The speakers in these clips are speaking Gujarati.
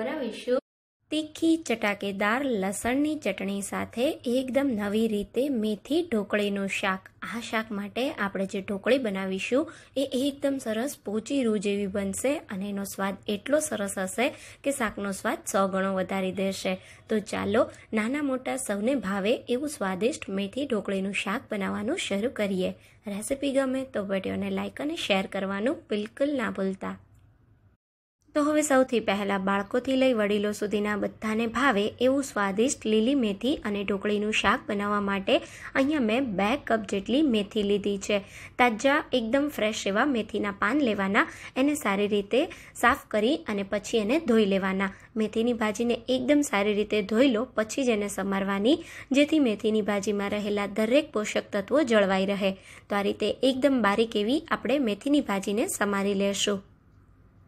બનાવીશું તીખી ચટાકેદાર લસણની ચટણી સાથે એકદમ નવી રીતે મેથી ઢોકળીનું શાક આ શાક માટે આપણે જે ઢોકળી બનાવીશું એ એકદમ સરસ પોચી રૂ જેવી બનશે અને એનો સ્વાદ એટલો સરસ હશે કે શાકનો સ્વાદ સો ગણો વધારી દેશે તો ચાલો નાના મોટા સૌને ભાવે એવું સ્વાદિષ્ટ મેથી ઢોકળીનું શાક બનાવવાનું શરૂ કરીએ રેસીપી ગમે તો વિડીયોને લાઇક અને શેર કરવાનું બિલકુલ ના ભૂલતા તો હવે સૌથી પહેલાં બાળકોથી લઈ વડીલો સુધીના બધાને ભાવે એવું સ્વાદિષ્ટ લીલી મેથી અને ઢોકળીનું શાક બનાવવા માટે અહીંયા મેં બે કપ જેટલી મેથી લીધી છે તાજા એકદમ ફ્રેશ એવા મેથીના પાન લેવાના એને સારી રીતે સાફ કરી અને પછી એને ધોઈ લેવાના મેથીની ભાજીને એકદમ સારી રીતે ધોઈ લો પછી જ એને સમારવાની જેથી મેથીની ભાજીમાં રહેલા દરેક પોષક તત્વો જળવાઈ રહે તો આ રીતે એકદમ બારીક એવી આપણે મેથીની ભાજીને સમારી લેશું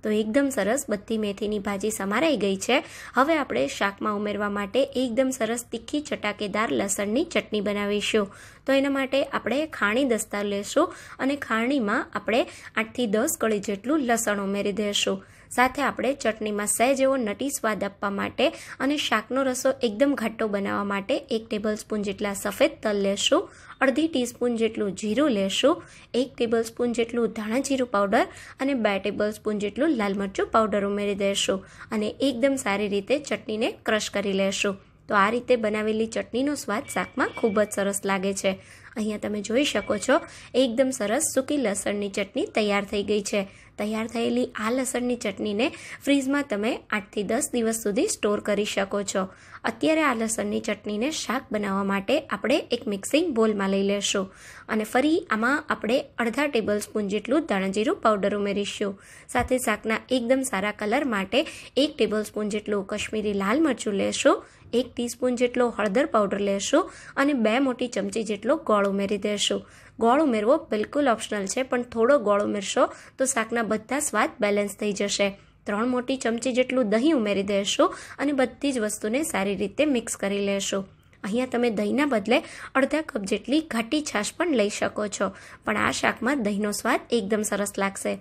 તો એકદમ સરસ બધી મેથીની ભાજી સમારાઈ ગઈ છે હવે આપણે શાકમાં ઉમેરવા માટે એકદમ સરસ તીખી ચટાકેદાર લસણની ચટણી બનાવીશું તો એના માટે આપણે ખાણી દસ્તા લેશું અને ખાણીમાં આપણે આઠથી દસ કળી જેટલું લસણ ઉમેરી દેશું સાથે આપણે ચટણીમાં સહેજ એવો નટી સ્વાદ આપવા માટે અને શાકનો રસો એકદમ ઘાટો બનાવવા માટે એક ટેબલસ્પૂન જેટલા સફેદ તલ લેશું અડધી ટીસ્પૂન જેટલું જીરું લેશું એક ટેબલસ્પૂન જેટલું ધાણા જીરું પાવડર અને બે ટેબલસ્પૂન જેટલું લાલ મરચું પાવડર ઉમેરી દેશું અને એકદમ સારી રીતે ચટણીને ક્રશ કરી લેશું તો આ રીતે બનાવેલી ચટણીનો સ્વાદ શાકમાં ખૂબ જ સરસ લાગે છે અહીંયા તમે જોઈ શકો છો એકદમ સરસ સૂકી લસણની ચટણી તૈયાર થઈ ગઈ છે તૈયાર થયેલી આ લસણની ચટણીને ફ્રીજમાં તમે આઠથી દસ દિવસ સુધી સ્ટોર કરી શકો છો અત્યારે આ લસણની ચટણીને શાક બનાવવા માટે આપણે એક મિક્સિંગ બોલમાં લઈ લેશું અને ફરી આમાં આપણે અડધા ટેબલ સ્પૂન જેટલું ધાણાજીરું પાવડર ઉમેરીશું સાથે શાકના એકદમ સારા કલર માટે એક ટેબલ સ્પૂન જેટલું કશ્મીરી લાલ મરચું લેશું એક ટીસ્પૂન જેટલો હળદર પાવડર લેશું અને બે મોટી ચમચી જેટલો ગોળ ઉમેરી દેશું ગોળ ઉમેરવો બિલકુલ ઓપ્શનલ છે પણ થોડો ગોળ ઉમેરશો તો શાકના બધા સ્વાદ બેલેન્સ થઈ જશે ત્રણ મોટી ચમચી જેટલું દહીં ઉમેરી દેશું અને બધી જ વસ્તુને સારી રીતે મિક્સ કરી લેશું અહીંયા તમે દહીંના બદલે અડધા કપ જેટલી ઘાટી છાશ પણ લઈ શકો છો પણ આ શાકમાં દહીંનો સ્વાદ એકદમ સરસ લાગશે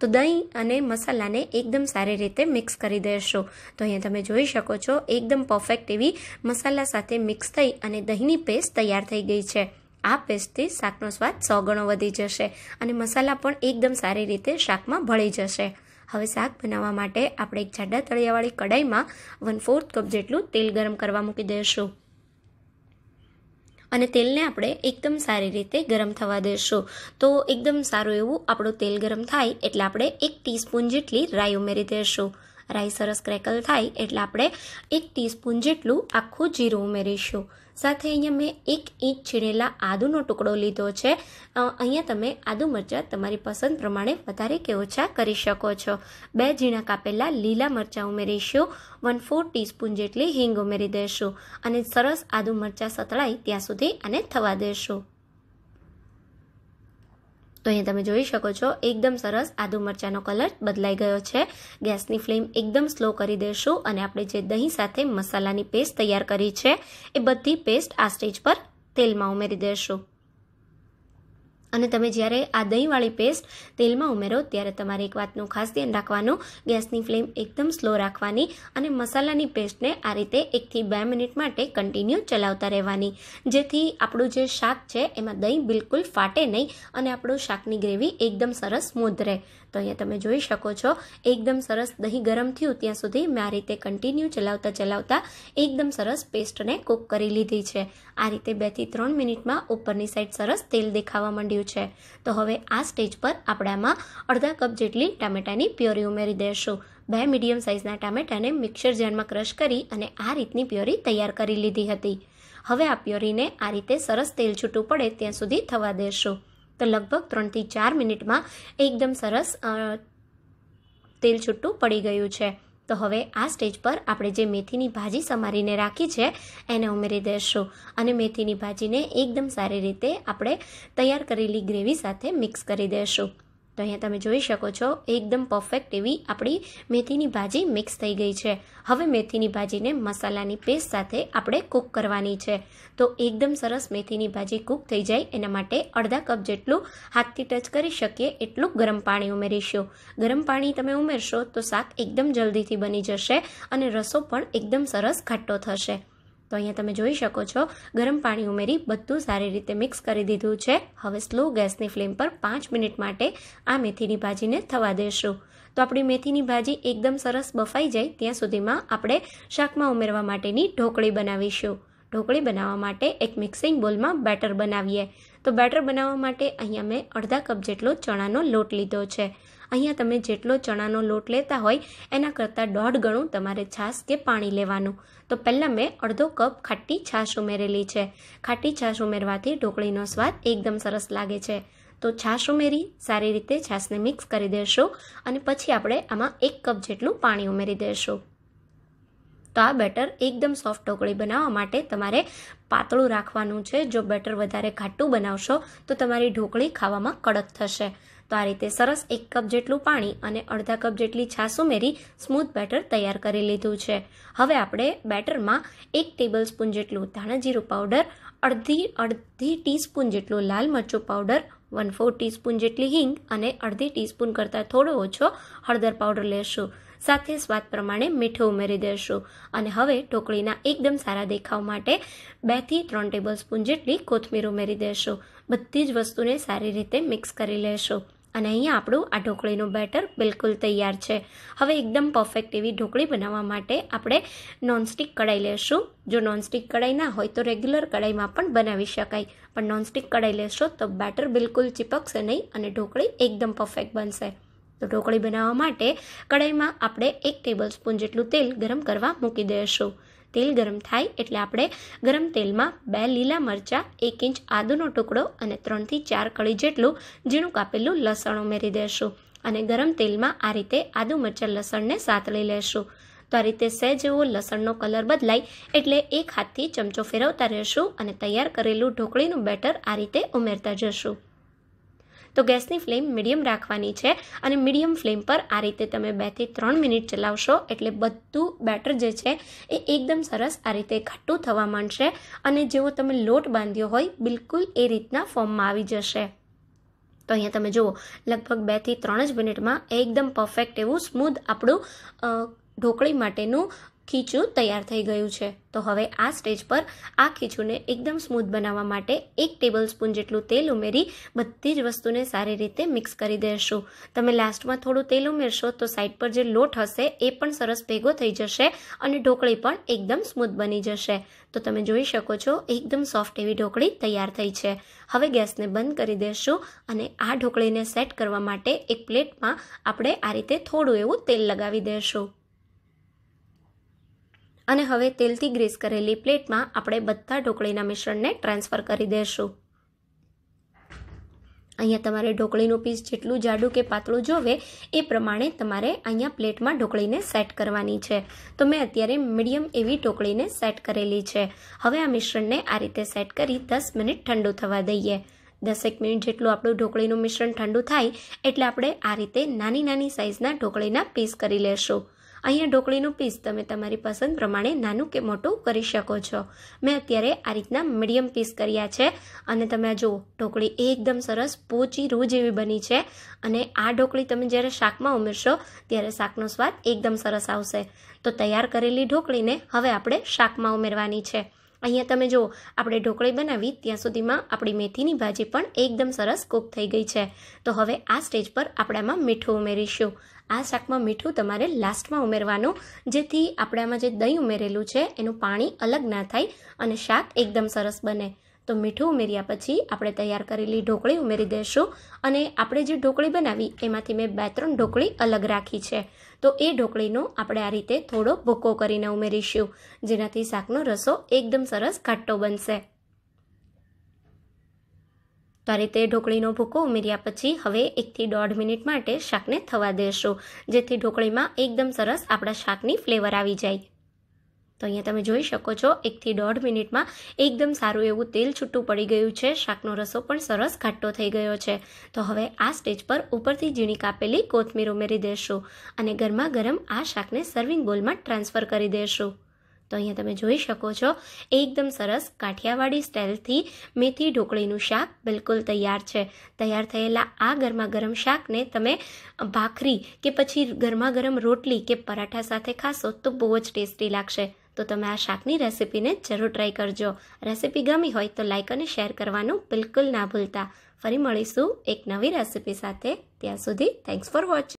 તો દહીં અને મસાલાને એકદમ સારી રીતે મિક્સ કરી દેશો તો અહીંયા તમે જોઈ શકો છો એકદમ પરફેક્ટ એવી મસાલા સાથે મિક્સ થઈ અને દહીંની પેસ્ટ તૈયાર થઈ ગઈ છે આ પેસ્ટથી શાકનો સ્વાદ સો ગણો વધી જશે અને મસાલા પણ એકદમ સારી રીતે શાકમાં ભળી જશે હવે શાક બનાવવા માટે આપણે એક જાડા તળિયાવાળી કઢાઈમાં વન ફોર્થ કપ જેટલું તેલ ગરમ કરવા મૂકી દઈશું અને તેલને આપણે એકદમ સારી રીતે ગરમ થવા દઈશું તો એકદમ સારું એવું આપણું તેલ ગરમ થાય એટલે આપણે એક ટીસ્પૂન જેટલી રાઈ ઉમેરી દઈશું રાઈ સરસ ક્રેકલ થાય એટલે આપણે એક ટીસ્પૂન જેટલું આખું જીરું ઉમેરીશું સાથે અહીંયા મેં એક ઇંચ છીણેલા આદુનો ટુકડો લીધો છે અહીંયા તમે આદુ મરચાં તમારી પસંદ પ્રમાણે વધારે કે ઓછા કરી શકો છો બે ઝીણા કાપેલા લીલા મરચાં ઉમેરીશું વન ફોર ટીસ્પૂન જેટલી હિંગ ઉમેરી દેશું અને સરસ આદુ મરચાં સતળાય ત્યાં સુધી આને થવા દેશું તો અહીંયા તમે જોઈ શકો છો એકદમ સરસ આદુ મરચાંનો કલર બદલાઈ ગયો છે ગેસની ફ્લેમ એકદમ સ્લો કરી દેશું અને આપણે જે દહીં સાથે મસાલાની પેસ્ટ તૈયાર કરી છે એ બધી પેસ્ટ આ સ્ટેજ પર તેલમાં ઉમેરી દેશું અને તમે જ્યારે આ દહીંવાળી પેસ્ટ તેલમાં ઉમેરો ત્યારે તમારે એક વાતનું ખાસ ધ્યાન રાખવાનું ગેસની ફ્લેમ એકદમ સ્લો રાખવાની અને મસાલાની પેસ્ટને આ રીતે એકથી બે મિનિટ માટે કન્ટિન્યુ ચલાવતા રહેવાની જેથી આપણું જે શાક છે એમાં દહીં બિલકુલ ફાટે નહીં અને આપણું શાકની ગ્રેવી એકદમ સરસ સ્મૂધ રહે તો અહીંયા તમે જોઈ શકો છો એકદમ સરસ દહીં ગરમ થયું ત્યાં સુધી મેં આ રીતે કન્ટિન્યુ ચલાવતા ચલાવતા એકદમ સરસ પેસ્ટને કૂક કરી લીધી છે આ રીતે બેથી ત્રણ મિનિટમાં ઉપરની સાઈડ સરસ તેલ દેખાવા માંડ્યું છે તો હવે આ સ્ટેજ પર આપણામાં અડધા કપ જેટલી ટામેટાની પ્યોરી ઉમેરી દેશું બે મીડિયમ સાઇઝના ટામેટાને મિક્સર જારમાં ક્રશ કરી અને આ રીતની પ્યોરી તૈયાર કરી લીધી હતી હવે આ પ્યોરીને આ રીતે સરસ તેલ છૂટું પડે ત્યાં સુધી થવા દેશું તો લગભગ ત્રણથી ચાર મિનિટમાં એકદમ સરસ તેલ છૂટું પડી ગયું છે તો હવે આ સ્ટેજ પર આપણે જે મેથીની ભાજી સમારીને રાખી છે એને ઉમેરી દઈશું અને મેથીની ભાજીને એકદમ સારી રીતે આપણે તૈયાર કરેલી ગ્રેવી સાથે મિક્સ કરી દઈશું તો અહીંયા તમે જોઈ શકો છો એકદમ પરફેક્ટ એવી આપણી મેથીની ભાજી મિક્સ થઈ ગઈ છે હવે મેથીની ભાજીને મસાલાની પેસ્ટ સાથે આપણે કૂક કરવાની છે તો એકદમ સરસ મેથીની ભાજી કૂક થઈ જાય એના માટે અડધા કપ જેટલું હાથથી ટચ કરી શકીએ એટલું ગરમ પાણી ઉમેરીશું ગરમ પાણી તમે ઉમેરશો તો શાક એકદમ જલ્દીથી બની જશે અને રસો પણ એકદમ સરસ ઘાટો થશે તો અહીંયા તમે જોઈ શકો છો ગરમ પાણી ઉમેરી બધું સારી રીતે મિક્સ કરી દીધું છે હવે સ્લો ગેસની ફ્લેમ પર પાંચ મિનિટ માટે આ મેથીની ભાજીને થવા દેશું તો આપણી મેથીની ભાજી એકદમ સરસ બફાઈ જાય ત્યાં સુધીમાં આપણે શાકમાં ઉમેરવા માટેની ઢોકળી બનાવીશું ઢોકળી બનાવવા માટે એક મિક્સિંગ બોલમાં બેટર બનાવીએ તો બેટર બનાવવા માટે અહીંયા મેં અડધા કપ જેટલો ચણાનો લોટ લીધો છે અહીંયા તમે જેટલો ચણાનો લોટ લેતા હોય એના કરતાં દોઢ ગણું તમારે છાશ કે પાણી લેવાનું તો પહેલાં મેં અડધો કપ ખાટી છાશ ઉમેરેલી છે ખાટી છાશ ઉમેરવાથી ઢોકળીનો સ્વાદ એકદમ સરસ લાગે છે તો છાશ ઉમેરી સારી રીતે છાશને મિક્સ કરી દેશું અને પછી આપણે આમાં એક કપ જેટલું પાણી ઉમેરી દેશું તો આ બેટર એકદમ સોફ્ટ ઢોકળી બનાવવા માટે તમારે પાતળું રાખવાનું છે જો બેટર વધારે ઘાટું બનાવશો તો તમારી ઢોકળી ખાવામાં કડક થશે તો આ રીતે સરસ એક કપ જેટલું પાણી અને અડધા કપ જેટલી છાસ ઉમેરી સ્મૂથ બેટર તૈયાર કરી લીધું છે હવે આપણે બેટરમાં એક ટેબલ સ્પૂન જેટલું ધાણાજીરું પાવડર અડધી અડધી ટીસ્પૂન જેટલું લાલ મરચું પાવડર વન ફોર ટીસ્પૂન જેટલી હિંગ અને અડધી ટીસ્પૂન કરતાં થોડો ઓછો હળદર પાવડર લેશું સાથે સ્વાદ પ્રમાણે મીઠું ઉમેરી દેશું અને હવે ઢોકળીના એકદમ સારા દેખાવ માટે બેથી ત્રણ ટેબલ સ્પૂન જેટલી કોથમીર ઉમેરી દેશું બધી જ વસ્તુને સારી રીતે મિક્સ કરી લેશું અને અહીંયા આપણું આ ઢોકળીનું બેટર બિલકુલ તૈયાર છે હવે એકદમ પરફેક્ટ એવી ઢોકળી બનાવવા માટે આપણે નોનસ્ટિક કઢાઈ લેશું જો નોનસ્ટિક કઢાઈ ના હોય તો રેગ્યુલર કઢાઈમાં પણ બનાવી શકાય પણ નોનસ્ટિક કઢાઈ લેશો તો બેટર બિલકુલ ચીપકશે નહીં અને ઢોકળી એકદમ પરફેક્ટ બનશે તો ઢોકળી બનાવવા માટે કઢાઈમાં આપણે એક ટેબલ સ્પૂન જેટલું તેલ ગરમ કરવા મૂકી દઈશું તેલ ગરમ થાય એટલે આપણે ગરમ તેલમાં બે લીલા મરચાં એક ઇંચ આદુનો ટુકડો અને ત્રણથી ચાર કળી જેટલું ઝીણું કાપેલું લસણ ઉમેરી દેશું અને ગરમ તેલમાં આ રીતે આદુ મરચાં લસણને સાતળી લેશું તો આ રીતે સહેજ એવો લસણનો કલર બદલાય એટલે એક હાથથી ચમચો ફેરવતા રહેશું અને તૈયાર કરેલું ઢોકળીનું બેટર આ રીતે ઉમેરતા જશું તો ગેસની ફ્લેમ મીડિયમ રાખવાની છે અને મીડિયમ ફ્લેમ પર આ રીતે તમે બેથી ત્રણ મિનિટ ચલાવશો એટલે બધું બેટર જે છે એ એકદમ સરસ આ રીતે ઘાટું થવા માંડશે અને જેવો તમે લોટ બાંધ્યો હોય બિલકુલ એ રીતના ફોર્મમાં આવી જશે તો અહીંયા તમે જુઓ લગભગ બેથી ત્રણ જ મિનિટમાં એકદમ પરફેક્ટ એવું સ્મૂથ આપણું ઢોકળી માટેનું ખીચું તૈયાર થઈ ગયું છે તો હવે આ સ્ટેજ પર આ ખીચુંને એકદમ સ્મૂથ બનાવવા માટે એક ટેબલ સ્પૂન જેટલું તેલ ઉમેરી બધી જ વસ્તુને સારી રીતે મિક્સ કરી દેશું તમે લાસ્ટમાં થોડું તેલ ઉમેરશો તો સાઈડ પર જે લોટ હશે એ પણ સરસ ભેગો થઈ જશે અને ઢોકળી પણ એકદમ સ્મૂથ બની જશે તો તમે જોઈ શકો છો એકદમ સોફ્ટ એવી ઢોકળી તૈયાર થઈ છે હવે ગેસને બંધ કરી દેશું અને આ ઢોકળીને સેટ કરવા માટે એક પ્લેટમાં આપણે આ રીતે થોડું એવું તેલ લગાવી દેશું અને હવે તેલથી ગ્રીસ કરેલી પ્લેટમાં આપણે બધા ઢોકળીના મિશ્રણને ટ્રાન્સફર કરી દઈશું અહીંયા તમારે ઢોકળીનું પીસ જેટલું જાડું કે પાતળું જોવે એ પ્રમાણે તમારે અહીંયા પ્લેટમાં ઢોકળીને સેટ કરવાની છે તો મેં અત્યારે મીડિયમ એવી ઢોકળીને સેટ કરેલી છે હવે આ મિશ્રણને આ રીતે સેટ કરી દસ મિનિટ ઠંડુ થવા દઈએ દસેક મિનિટ જેટલું આપણું ઢોકળીનું મિશ્રણ ઠંડુ થાય એટલે આપણે આ રીતે નાની નાની સાઇઝના ઢોકળીના પીસ કરી લેશું અહીંયા ઢોકળીનું પીસ તમે તમારી પસંદ પ્રમાણે નાનું કે મોટું કરી શકો છો મેં અત્યારે આ રીતના મીડિયમ પીસ કર્યા છે અને તમે જુઓ ઢોકળી એકદમ સરસ પોચી રૂ જેવી બની છે અને આ ઢોકળી તમે જ્યારે શાકમાં ઉમેરશો ત્યારે શાકનો સ્વાદ એકદમ સરસ આવશે તો તૈયાર કરેલી ઢોકળીને હવે આપણે શાકમાં ઉમેરવાની છે અહીંયા તમે જો આપણે ઢોકળી બનાવી ત્યાં સુધીમાં આપણી મેથીની ભાજી પણ એકદમ સરસ કૂક થઈ ગઈ છે તો હવે આ સ્ટેજ પર આપણામાં મીઠું ઉમેરીશું આ શાકમાં મીઠું તમારે લાસ્ટમાં ઉમેરવાનું જેથી આપણામાં જે દહીં ઉમેરેલું છે એનું પાણી અલગ ના થાય અને શાક એકદમ સરસ બને તો મીઠું ઉમેર્યા પછી આપણે તૈયાર કરેલી ઢોકળી ઉમેરી દઈશું અને આપણે જે ઢોકળી બનાવી એમાંથી મેં બે ત્રણ ઢોકળી અલગ રાખી છે તો એ ઢોકળીનો આપણે આ રીતે થોડો ભૂકો કરીને ઉમેરીશું જેનાથી શાકનો રસો એકદમ સરસ ઘાટો બનશે તો આ રીતે ઢોકળીનો ભૂકો ઉમેર્યા પછી હવે એકથી દોઢ મિનિટ માટે શાકને થવા દેશું જેથી ઢોકળીમાં એકદમ સરસ આપણા શાકની ફ્લેવર આવી જાય તો અહીંયા તમે જોઈ શકો છો એકથી દોઢ મિનિટમાં એકદમ સારું એવું તેલ છૂટું પડી ગયું છે શાકનો રસો પણ સરસ ઘાટો થઈ ગયો છે તો હવે આ સ્ટેજ પર ઉપરથી ઝીણી કાપેલી કોથમીર ઉમેરી દેશું અને ગરમા ગરમ આ શાકને સર્વિંગ બોલમાં ટ્રાન્સફર કરી દેશું તો અહીંયા તમે જોઈ શકો છો એકદમ સરસ કાઠિયાવાડી સ્ટાઇલથી મેથી ઢોકળીનું શાક બિલકુલ તૈયાર છે તૈયાર થયેલા આ ગરમા ગરમ શાકને તમે ભાખરી કે પછી ગરમા ગરમ રોટલી કે પરાઠા સાથે ખાશો તો બહુ જ ટેસ્ટી લાગશે તો તમે આ શાકની રેસિપીને જરૂર ટ્રાય કરજો રેસિપી ગમી હોય તો લાઇક અને શેર કરવાનું બિલકુલ ના ભૂલતા ફરી મળીશું એક નવી રેસિપી સાથે ત્યાં સુધી થેન્ક્સ ફોર વોચિંગ